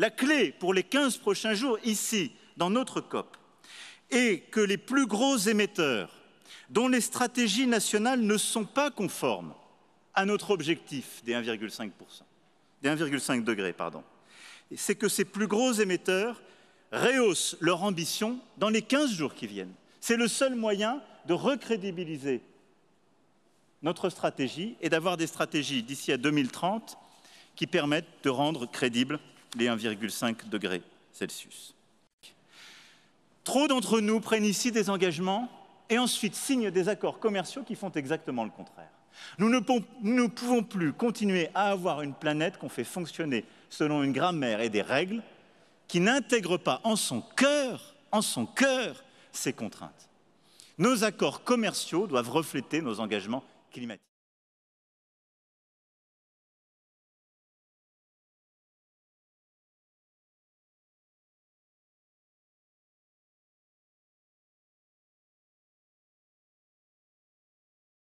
la clé pour les 15 prochains jours ici, dans notre COP, est que les plus gros émetteurs, dont les stratégies nationales ne sont pas conformes à notre objectif des 1,5%, des 1,5 degrés, pardon, c'est que ces plus gros émetteurs rehaussent leur ambition dans les 15 jours qui viennent. C'est le seul moyen de recrédibiliser notre stratégie et d'avoir des stratégies d'ici à 2030 qui permettent de rendre crédible les 1,5 degrés Celsius. Trop d'entre nous prennent ici des engagements et ensuite signent des accords commerciaux qui font exactement le contraire. Nous ne, pouvons plus continuer à avoir une planète qu'on fait fonctionner selon une grammaire et des règles qui n'intègrent pas en son cœur, en son cœur, ces contraintes. Nos accords commerciaux doivent refléter nos engagements climatiques.